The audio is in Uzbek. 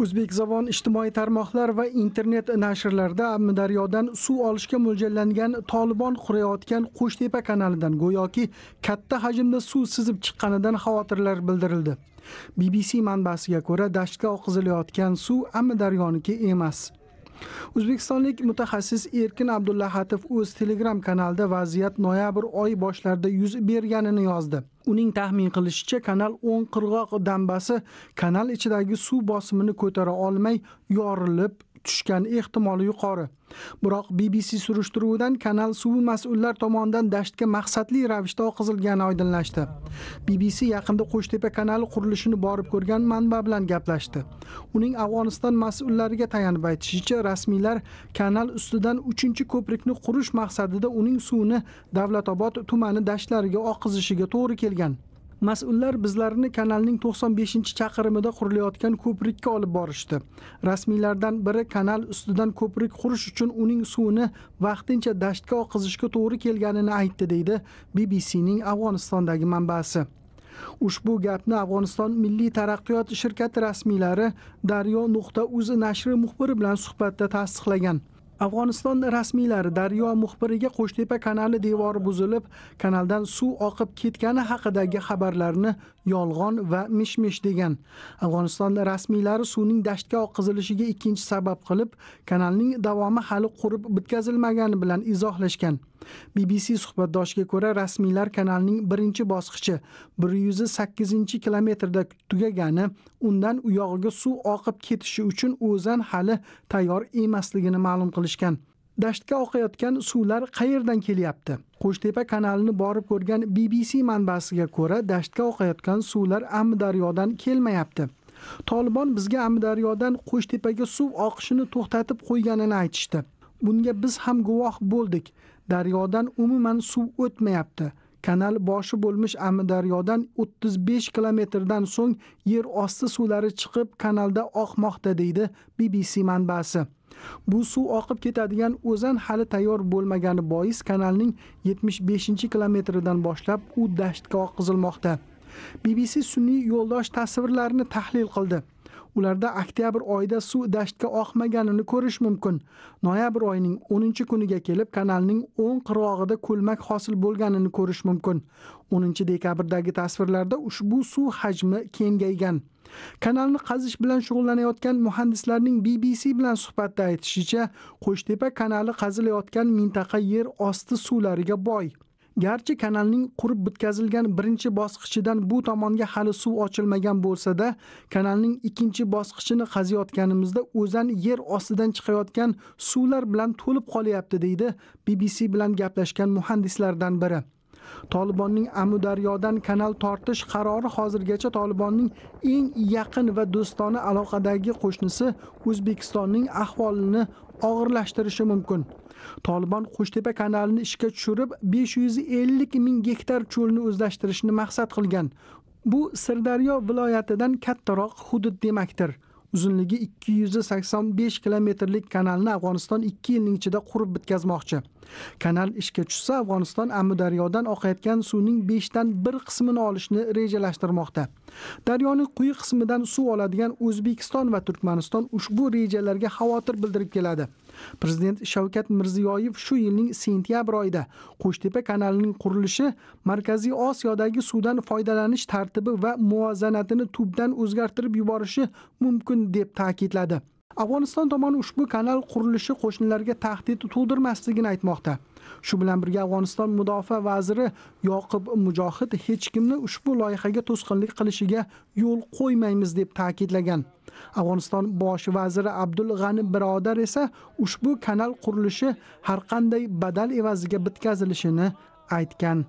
o'zbekzabon ijtimoiy tarmoqlar va internet nashrlarida amudaryodan suv olishga mo'ljallangan tolibon qurayotgan qo'shtepa kanalidan go'yoki katta hajmda suv sizib chiqqanidan xavotirlar bildirildi bbc manbasiga ko'ra dashtga oqizilayotgan suv amudaryoniki emas o'zbekistonlik mutaxassis erkin abdullahatov o'z telegram kanalida vaziyat noyabr oyi boshlarida yuz berganini yozdi uning taxmin qilishicha kanal o'ng qirg'oq dambasi kanal ichidagi suv bosimini ko'tara olmay yorilib tushgan ehtimoli yuqori biroq bbc surishtiruvidan kanal suvi mas'ullar tomonidan dashtga maqsadli ravishda oqizilgani oydinlashdi bbc yaqinda qo'shtepa kanali qurilishini borib ko'rgan manba bilan gaplashdi uning afg'oniston mas'ullariga tayanib aytishicha rasmiylar kanal ustidan uchinchi ko'prikni qurish maqsadida uning suvini davlatobod tumani dashtlariga oqizishiga to'g'ri kelgan mas'ullar bizlarni kanalning 95 chaqirimida qurilayotgan ko'prikka olib borishdi rasmiylardan biri kanal ustidan ko'prik qurish uchun uning suvini vaqtincha dashtga oqizishga to'g'ri kelganini aytdi deydi bbc ning afg'onistondagi manbasi ushbu gapni afg'oniston milliy taraqqiyot shirkati rasmiylari daryo nuqta uz nashri muxbiri bilan suhbatda tasdiqlagan afg'oniston rasmiylari daryo muxbiriga qo'shtepa kanali devori buzilib kanaldan suv oqib ketgani haqidagi xabarlarni yolg'on va mish mish degan afg'oniston rasmiylari suvning dashtga oqizilishiga ikkinchi sabab qilib kanalning davomi hali qurib bitkazilmagani bilan izohlashgan bbc suhbatdoshiga ko'ra rasmiylar kanalning birinchi bosqichi bir yuz sakkizinchi kilometrda tugagani undan u yog'iga suv oqib ketishi uchun o'zan hali tayyor emasligini ma'lum qilishgan dashtga oqayotgan suvlar qayerdan kelyapti qo'shtepa kanalini borib ko'rgan bbc manbasiga ko'ra dashtga oqayotgan suvlar amudaryodan kelmayapti tolibon bizga amudaryodan qo'shtepaga suv oqishini to'xtatib qo'yganini aytishdi bunga biz ham guvoh bo'ldik daryodan umuman suv o'tmayapti kanal boshi bo'lmish amudaryodan 35 kilometrdan so'ng yer osti suvlari chiqib kanalda oqmoqda deydi bbc manbasi bu suv oqib ketadigan o'zan hali tayyor bo'lmagani bois kanalning 75 kilometridan boshlab u dashtga oqizilmoqda bbc sun'iy yo'ldosh tasvirlarni tahlil qildi ularda oktyabr oyida suv dashtga oqmaganini ko'rish mumkin noyabr oyining 10 kuniga kelib kanalning o'ng qirg'og'ida ko'lmak hosil bo'lganini ko'rish mumkin 10 dekabrdagi tasvirlarda ushbu suv hajmi kengaygan kanalni qazish bilan shug'ullanayotgan muhandislarning bbc bilan suhbatda aytishicha qo'shtepa kanali qazilayotgan mintaqa yer osti suvlariga boy garchi kanalning qurib bitkazilgan birinchi bosqichidan bu tomonga hali suv ochilmagan bo'lsa-da, kanalning ikkinchi bosqichini qaziyotganimizda o'zan yer ostidan chiqayotgan suvlar bilan to'lib qolyapti deydi BBC bilan gaplashgan muhandislardan biri. Tolibonning Amudaryodan kanal tortish qarori hozirgacha Tolibonning eng yaqin va do'stona aloqadagi qo'shnisi O'zbekistonning ahvolini og'irlashtirishi mumkin tolibon qo'shtepa kanalini ishga tushirib besh yuz ellik ming gektar cho'lni o'zlashtirishni maqsad qilgan bu sirdaryo viloyatidan kattaroq hudud demakdir uzunligi ikki yuz sakson besh kilometrlik kanalni afg'oniston ikki yilning ichida qurib bitkazmoqchi kanal ishga tushsa afg'oniston amudaryodan oqayotgan suvning beshdan bir qismini olishni rejalashtirmoqda daryoning quyi qismidan suv oladigan o'zbekiston va turkmaniston ushbu rejalarga xavotir bildirib keladi prezident shavkat mirziyoyev shu yilning sentyabr oyida qo'shtepa kanalining qurilishi markaziy osiyodagi suvdan foydalanish tartibi va muvozanatini tubdan o'zgartirib yuborishi mumkin deb ta'kidladi afg'oniston tomoni ushbu kanal qurilishi qo'shnilarga tahdid tug'dirmasligini aytmoqda shu bilan birga afg'oniston mudofaa vaziri yoqib mujohid hech kimni ushbu loyihaga to'sqinlik qilishiga yo'l qo'ymaymiz deb ta'kidlagan afg'oniston bosh vaziri abdul g'ani birodar esa ushbu kanal qurilishi har qanday badal evaziga bitkazilishini aytgan